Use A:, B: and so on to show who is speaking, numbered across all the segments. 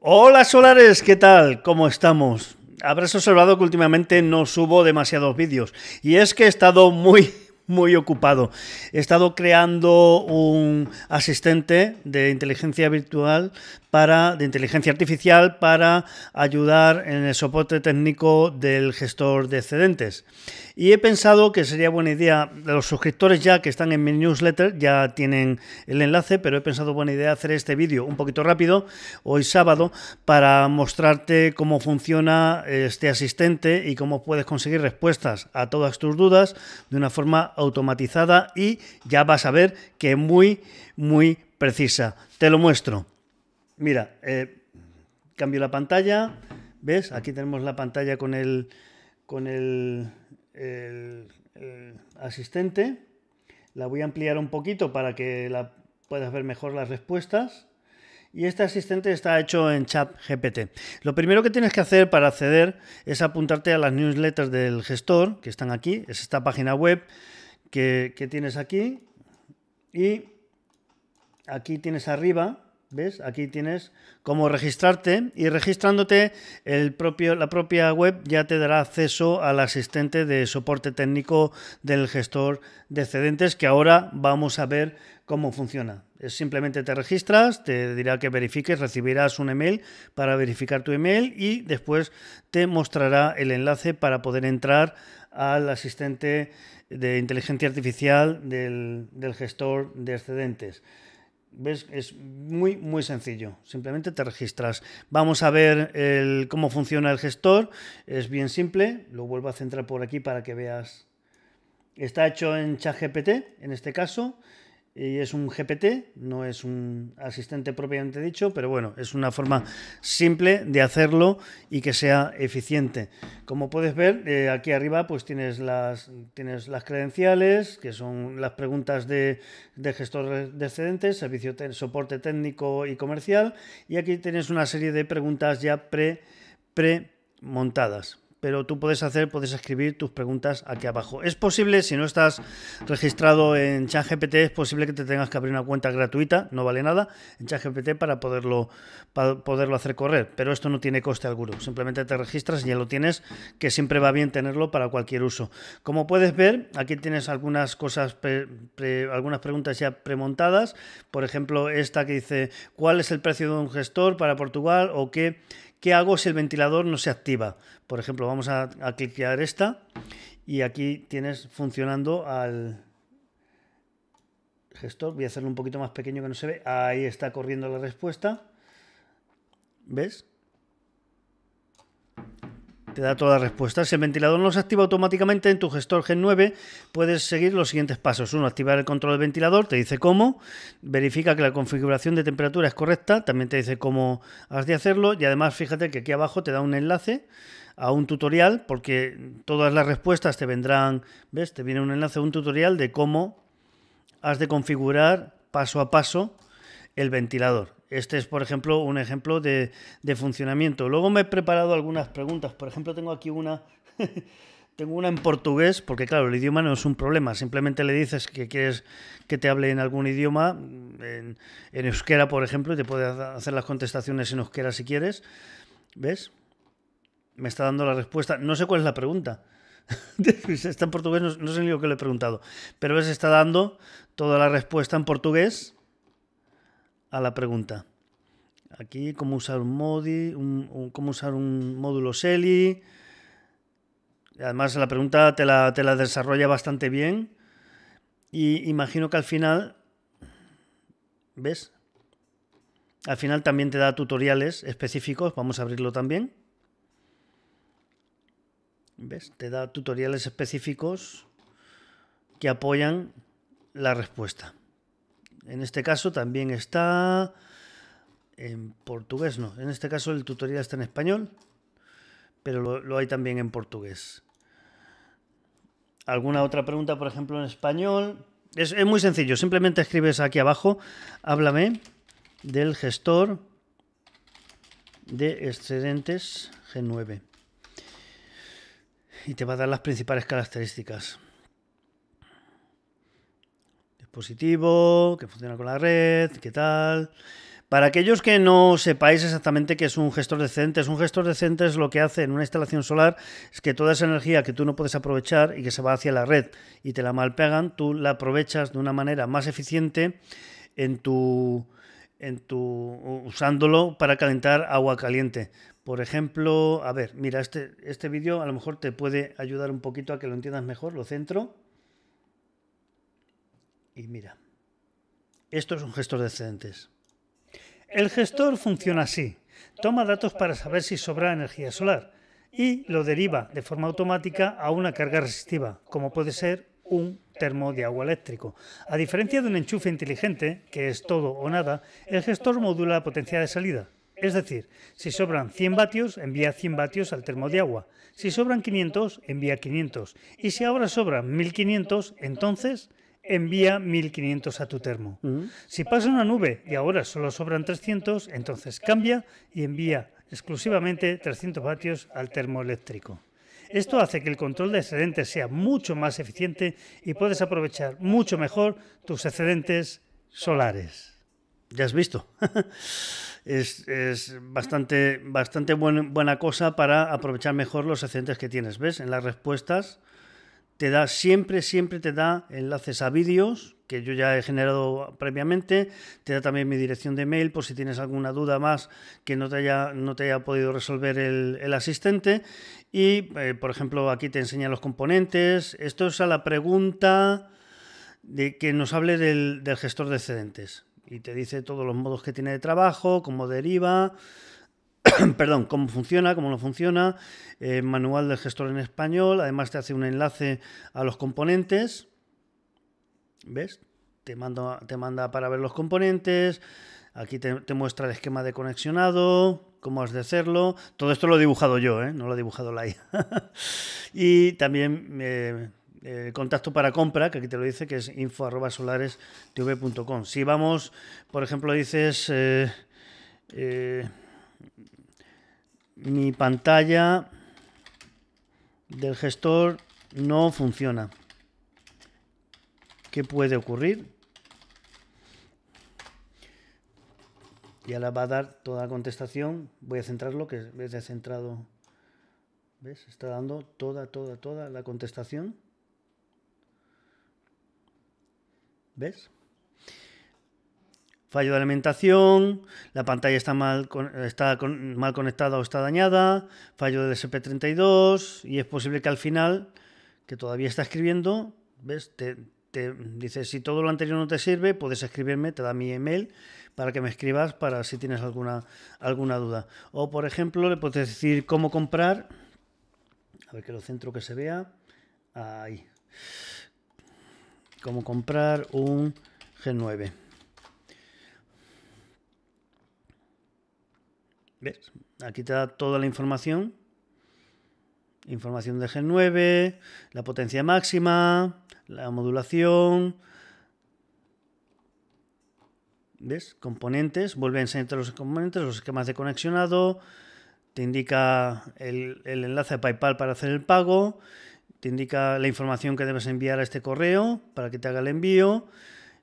A: Hola solares, ¿qué tal? ¿Cómo estamos? Habrás observado que últimamente no subo demasiados vídeos y es que he estado muy muy ocupado. He estado creando un asistente de inteligencia virtual para, de inteligencia artificial para ayudar en el soporte técnico del gestor de excedentes. Y he pensado que sería buena idea, los suscriptores ya que están en mi newsletter ya tienen el enlace, pero he pensado buena idea hacer este vídeo un poquito rápido, hoy sábado, para mostrarte cómo funciona este asistente y cómo puedes conseguir respuestas a todas tus dudas de una forma automatizada y ya vas a ver que muy, muy precisa. Te lo muestro. Mira, eh, cambio la pantalla. ¿Ves? Aquí tenemos la pantalla con el, con el, asistente. La voy a ampliar un poquito para que la, puedas ver mejor las respuestas. Y este asistente está hecho en chat GPT. Lo primero que tienes que hacer para acceder es apuntarte a las newsletters del gestor, que están aquí. Es esta página web que tienes aquí. Y aquí tienes arriba ¿Ves? Aquí tienes cómo registrarte y registrándote el propio, la propia web ya te dará acceso al asistente de soporte técnico del gestor de excedentes que ahora vamos a ver cómo funciona. Es simplemente te registras, te dirá que verifiques, recibirás un email para verificar tu email y después te mostrará el enlace para poder entrar al asistente de inteligencia artificial del, del gestor de excedentes. Es muy, muy sencillo. Simplemente te registras. Vamos a ver cómo funciona el gestor. Es bien simple. Lo vuelvo a centrar por aquí para que veas. Está hecho en ChatGPT, en este caso y es un GPT, no es un asistente propiamente dicho, pero bueno, es una forma simple de hacerlo y que sea eficiente. Como puedes ver, eh, aquí arriba pues tienes las, tienes las credenciales, que son las preguntas de, gestor de excedentes, servicio de soporte técnico y comercial, y aquí tienes una serie de preguntas ya pre, pre montadas pero tú puedes hacer, puedes escribir tus preguntas aquí abajo. Es posible, si no estás registrado en ChatGPT, es posible que te tengas que abrir una cuenta gratuita, no vale nada, en ChatGPT para poderlo, para poderlo hacer correr, pero esto no tiene coste alguno, simplemente te registras y ya lo tienes, que siempre va bien tenerlo para cualquier uso. Como puedes ver, aquí tienes algunas cosas, algunas preguntas ya premontadas, por ejemplo, esta que dice, ¿cuál es el precio de un gestor para Portugal o qué? ¿qué hago si el ventilador no se activa? Por ejemplo, vamos a, a esta y aquí tienes funcionando al gestor. Voy a hacerlo un poquito más pequeño que no se ve. Ahí está corriendo la respuesta. ¿Ves? Te da todas las respuestas. Si el ventilador no se activa automáticamente en tu gestor Gen 9, puedes seguir los siguientes pasos. Uno, activar el control del ventilador, te dice cómo. Verifica que la configuración de temperatura es correcta, también te dice cómo has de hacerlo. Y además, fíjate que aquí abajo te da un enlace a un tutorial, porque todas las respuestas te vendrán, ¿ves? Te viene un enlace a un tutorial de cómo has de configurar paso a paso el ventilador. Este es, por ejemplo, un ejemplo de, funcionamiento. Luego me he preparado algunas preguntas. Por ejemplo, tengo aquí una... Tengo una en portugués, porque claro, el idioma no es un problema. Simplemente le dices que quieres que te hable en algún idioma, en, euskera, por ejemplo, y te puede hacer las contestaciones en euskera si quieres. ¿Ves? Me está dando la respuesta. No sé cuál es la pregunta. está en portugués, no, sé ni lo que le he preguntado. Pero ves, está dando toda la respuesta en portugués a la pregunta. Aquí, cómo usar un modi, un, cómo usar un módulo seli Además, la pregunta te la, te la desarrolla bastante bien. Y imagino que al final, ¿ves? Al final también te da tutoriales específicos. Vamos a abrirlo también. ¿Ves? Te da tutoriales específicos que apoyan la respuesta. En este caso también está en portugués, no. En este caso el tutorial está en español, pero lo, hay también en portugués. ¿Alguna otra pregunta, por ejemplo, en español? Es, es, muy sencillo, simplemente escribes aquí abajo, háblame del gestor de excedentes G9. Y te va a dar las principales características positivo que funciona con la red, qué tal. Para aquellos que no sepáis exactamente qué es un gestor decente es un gestor decente es lo que hace en una instalación solar es que toda esa energía que tú no puedes aprovechar y que se va hacia la red y te la malpegan, tú la aprovechas de una manera más eficiente en tu, en tu usándolo para calentar agua caliente. Por ejemplo, a ver, mira, este, este vídeo a lo mejor te puede ayudar un poquito a que lo entiendas mejor, lo centro. Y mira, esto es un gestor de excedentes. El gestor funciona así. Toma datos para saber si sobra energía solar y lo deriva de forma automática a una carga resistiva, como puede ser un termo de agua eléctrico. A diferencia de un enchufe inteligente, que es todo o nada, el gestor modula la potencia de salida. Es decir, si sobran 100 vatios, envía 100 vatios al termo de agua. Si sobran 500, envía 500. Y si ahora sobran 1500, entonces envía 1500 a tu termo. Si pasa una nube y ahora solo sobran 300, entonces cambia y envía exclusivamente 300 vatios al termoeléctrico. Esto hace que el control de excedentes sea mucho más eficiente y puedes aprovechar mucho mejor tus excedentes solares. Ya has visto. es, bastante, bastante buena cosa para aprovechar mejor los excedentes que tienes. ¿Ves? En las respuestas te da siempre, siempre te da enlaces a vídeos que yo ya he generado previamente, te da también mi dirección de mail por si tienes alguna duda más que no te haya, no te haya podido resolver el, asistente y, eh, por ejemplo, aquí te enseña los componentes. Esto es a la pregunta de que nos hable del, del gestor de excedentes y te dice todos los modos que tiene de trabajo, cómo deriva, perdón, cómo funciona, cómo no funciona, eh, manual del gestor en español, además te hace un enlace a los componentes, ¿ves? Te, te manda para ver los componentes, aquí te, muestra el esquema de conexionado, cómo has de hacerlo, todo esto lo he dibujado yo, ¿eh? no lo ha dibujado la y también... Eh, contacto para compra, que aquí te lo dice, que es info.solarestv.com. Si vamos, por ejemplo, dices mi pantalla del gestor no funciona. ¿Qué puede ocurrir? Y la va a dar toda la contestación. Voy a centrarlo, que es de centrado. ¿Ves? Está dando toda, toda, toda la contestación. ¿Ves? fallo de alimentación, la pantalla está mal, está mal conectada o está dañada, fallo del SP32 y es posible que al final, que todavía está escribiendo, ¿ves? Te, dice, si todo lo anterior no te sirve, puedes escribirme, te da mi email para que me escribas para si tienes alguna, alguna duda. O por ejemplo, le puedes decir cómo comprar, a ver que lo centro que se vea, ahí, cómo comprar un G9. Aquí te da toda la información. Información de G9, la potencia máxima, la modulación. ¿Ves? Componentes, vuelve a enseñarte los componentes, los esquemas de conexionado, te indica el, enlace de PayPal para hacer el pago, te indica la información que debes enviar a este correo para que te haga el envío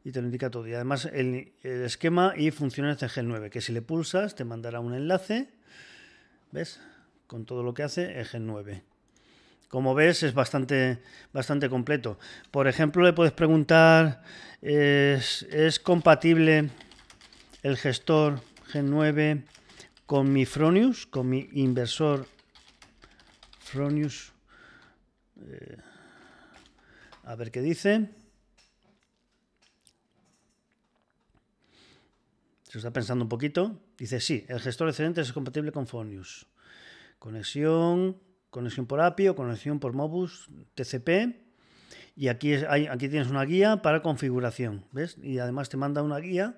A: y te lo indica todo. Y además el, esquema y funciones de g 9, que si le pulsas te mandará un enlace, ¿ves? Con todo lo que hace es 9. Como ves es bastante, bastante completo. Por ejemplo, le puedes preguntar, ¿es, compatible el gestor g 9 con mi Fronius, con mi inversor Fronius? Eh, a ver qué dice. está pensando un poquito. Dice, sí, el gestor de es compatible con Fonius. Conexión, conexión por API o conexión por Mobus, TCP. Y aquí, aquí tienes una guía para configuración, ¿ves? Y además te manda una guía.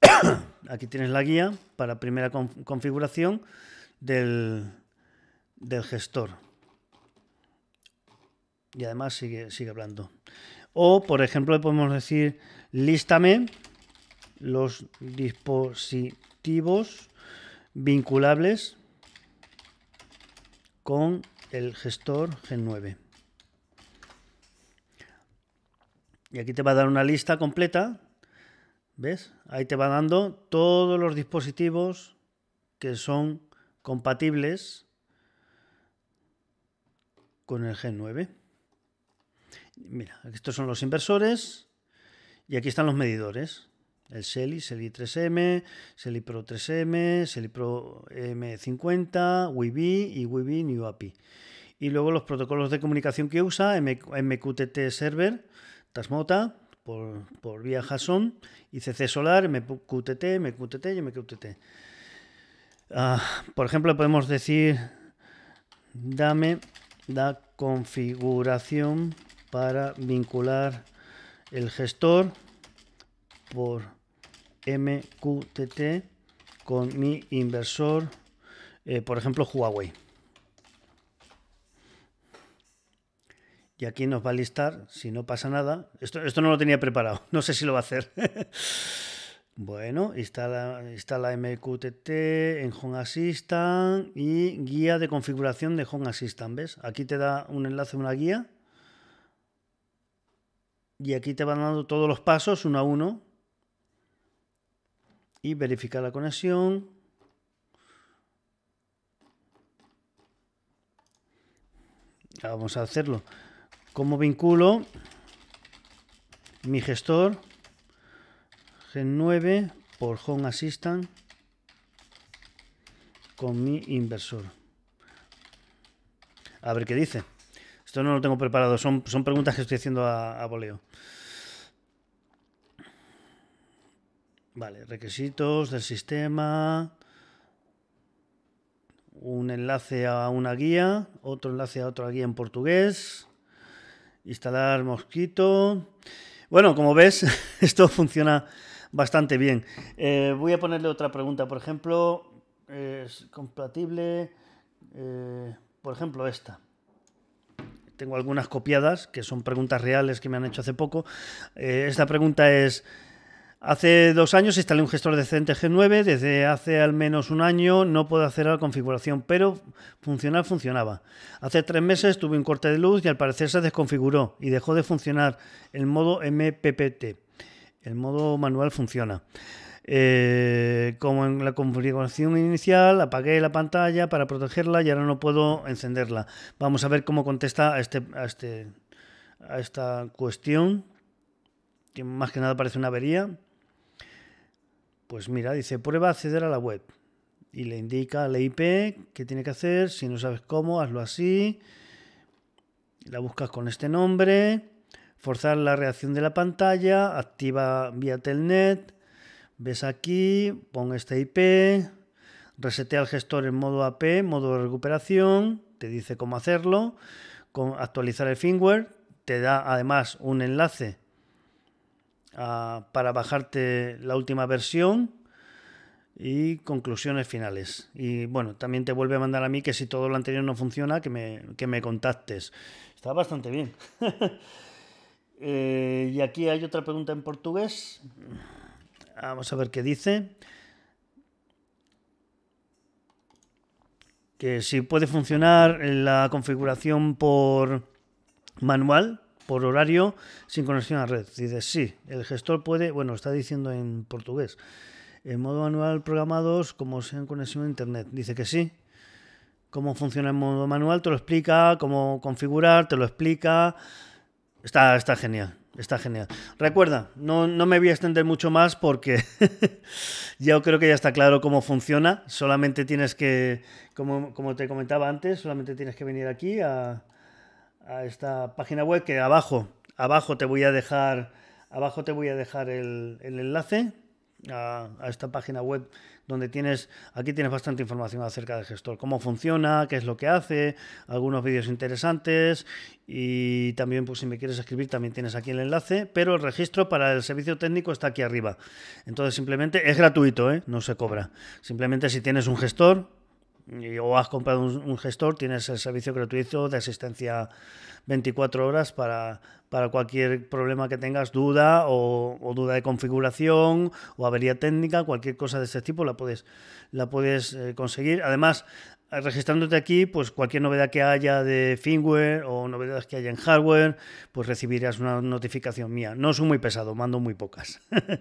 A: aquí tienes la guía para primera configuración del, del gestor. Y además sigue, sigue hablando. O, por ejemplo, podemos decir, lístame los dispositivos vinculables con el gestor Gen 9. Y aquí te va a dar una lista completa. ¿Ves? Ahí te va dando todos los dispositivos que son compatibles con el g 9. Mira, estos son los inversores y aquí están los medidores. El SELI, Selly 3M, Selly Pro 3M, Selly Pro M50, Wibi y Wibi New API. Y luego los protocolos de comunicación que usa, MQTT Server, Tasmota, por, por vía JSON, ICC Solar, MQTT, MQTT y MQTT. Ah, por ejemplo, podemos decir, dame la configuración para vincular el gestor por MQTT con mi inversor, eh, por ejemplo, Huawei. Y aquí nos va a listar, si no pasa nada, esto, esto no lo tenía preparado, no sé si lo va a hacer. bueno, instala, instala MQTT en Home Assistant y guía de configuración de Home Assistant, ¿ves? Aquí te da un enlace una guía y aquí te van dando todos los pasos uno a uno y verificar la conexión. vamos a hacerlo. ¿Cómo vinculo mi gestor Gen 9 por Home Assistant con mi inversor? A ver qué dice. Esto no lo tengo preparado, son, son preguntas que estoy haciendo a, Boleo voleo. Vale, requisitos del sistema, un enlace a una guía, otro enlace a otra guía en portugués, instalar Mosquito. Bueno, como ves, esto funciona bastante bien. Eh, voy a ponerle otra pregunta, por ejemplo, es compatible, eh, por ejemplo, esta. Tengo algunas copiadas que son preguntas reales que me han hecho hace poco. Eh, esta pregunta es... Hace dos años instalé un gestor decente G9, desde hace al menos un año no puedo hacer la configuración, pero funcionar funcionaba. Hace tres meses tuve un corte de luz y al parecer se desconfiguró y dejó de funcionar el modo MPPT. El modo manual funciona. Eh, como en la configuración inicial, apagué la pantalla para protegerla y ahora no puedo encenderla. Vamos a ver cómo contesta a, este, este, a esta cuestión, que más que nada parece una avería. Pues mira, dice, prueba acceder a la web. Y le indica la IP que tiene que hacer. Si no sabes cómo, hazlo así. La buscas con este nombre. Forzar la reacción de la pantalla. Activa vía Telnet. Ves aquí, pon esta IP. Resetea el gestor en modo AP, modo de recuperación. Te dice cómo hacerlo. actualizar el firmware. Te da además un enlace Ah, para bajarte la última versión y conclusiones finales. Y bueno, también te vuelve a mandar a mí que si todo lo anterior no funciona, que me, contactes. Está bastante bien. Eh, y aquí hay otra pregunta en portugués. Vamos a ver qué dice. Que si puede funcionar la configuración por manual por horario sin conexión a red. Dices, sí, el gestor puede, bueno, está diciendo en portugués, en modo manual programados como sean conexión a internet. Dice que sí. Cómo funciona el modo manual, te lo explica, cómo configurar, te lo explica. Está, está genial, está genial. Recuerda, no, no me voy a extender mucho más porque Yo creo que ya está claro cómo funciona. Solamente tienes que, como te comentaba antes, solamente tienes que venir aquí a, a esta página web que abajo, abajo te voy a dejar, abajo te voy a dejar el, enlace a, esta página web donde tienes, aquí tienes bastante información acerca del gestor, cómo funciona, qué es lo que hace, algunos vídeos interesantes y también pues si me quieres escribir también tienes aquí el enlace, pero el registro para el servicio técnico está aquí arriba. Entonces simplemente es gratuito, ¿eh? no se cobra. Simplemente si tienes un gestor, o has comprado un, un gestor, tienes el servicio gratuito de asistencia 24 horas para, cualquier problema que tengas, duda o, duda de configuración o avería técnica, cualquier cosa de ese tipo la puedes, la puedes eh, conseguir. Además, eh, registrándote aquí, pues cualquier novedad que haya de firmware o novedades que haya en hardware, pues recibirás una notificación mía. No soy muy pesado, mando muy pocas.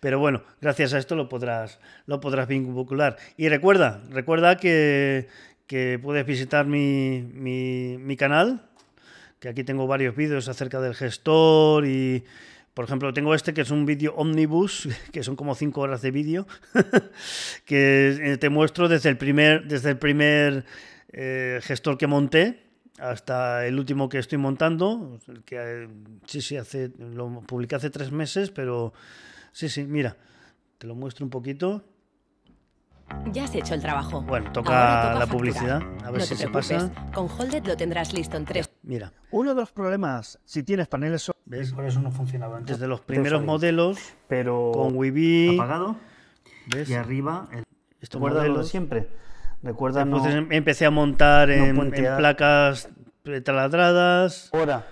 A: Pero bueno, gracias a esto lo podrás, lo podrás vincular. Y recuerda, recuerda que, puedes visitar mi, mi canal, que aquí tengo varios vídeos acerca del gestor y, por ejemplo, tengo este que es un vídeo omnibus, que son como cinco horas de vídeo, que te muestro desde el primer, desde el primer eh, gestor que monté hasta el último que estoy montando, que sí, sí, hace, lo publiqué hace tres meses, pero sí, sí, mira, te lo muestro un poquito. Ya has hecho el trabajo. Bueno, toca, la publicidad, a ver si se pasa. Con Holded lo tendrás listo en tres. Mira. Uno de los problemas, si tienes paneles solares. Por eso no funcionaba antes. Desde los primeros modelos, pero con Wi-Fi. Apagado. ¿Ves? Y arriba, el... Estos modelos siempre. Recuerda, em-, empecé a montar en, placas taladradas. Ahora.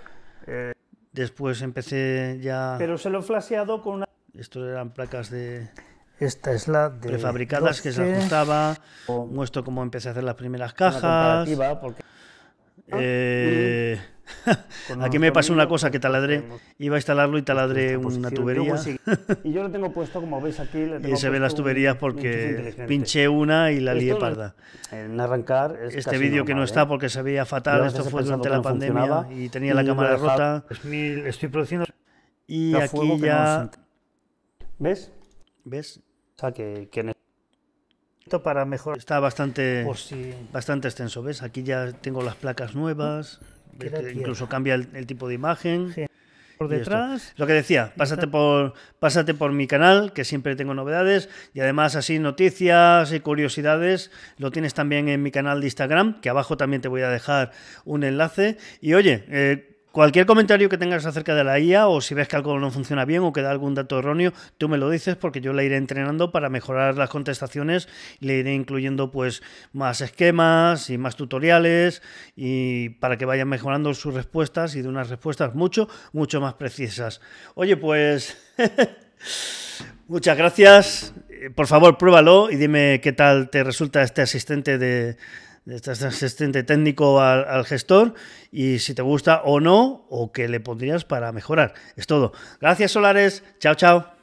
A: Eh, después empecé ya. Pero se lo he con una. eran placas de. Esta es la de prefabricadas que se ajustaba. O... Muestro cómo empecé a hacer las primeras cajas. Porque... Ah, eh, aquí me pasó una cosa que taladré. Iba a instalarlo y taladré una tubería. Y yo lo tengo puesto, como veis aquí. y se ven las tuberías porque pinché una y la lié parda. En arrancar. este vídeo que no está ¿eh? porque se veía fatal. Esto fue durante la pandemia y tenía la cámara rota. Estoy produciendo. Y aquí ya. ¿Ves? ¿Ves? O sea, que, que para mejorar. Está bastante, bastante extenso, ¿ves? Aquí ya tengo las placas nuevas, mm, incluso cambia el, tipo de imagen. Por detrás. Lo que decía, pásate por, pásate por mi canal, que siempre tengo novedades, y además así noticias y curiosidades, lo tienes también en mi canal de Instagram, que abajo también te voy a dejar un enlace. Y oye, eh, Cualquier comentario que tengas acerca de la IA o si ves que algo no funciona bien o que da algún dato erróneo, tú me lo dices porque yo la iré entrenando para mejorar las contestaciones y le iré incluyendo pues más esquemas y más tutoriales y para que vayan mejorando sus respuestas y de unas respuestas mucho, mucho más precisas. Oye, pues muchas gracias. Por favor, pruébalo y dime qué tal te resulta este asistente de este asistente técnico al, al, gestor y si te gusta o no, o qué le pondrías para mejorar. Es todo. Gracias, Solares. Chao, chao.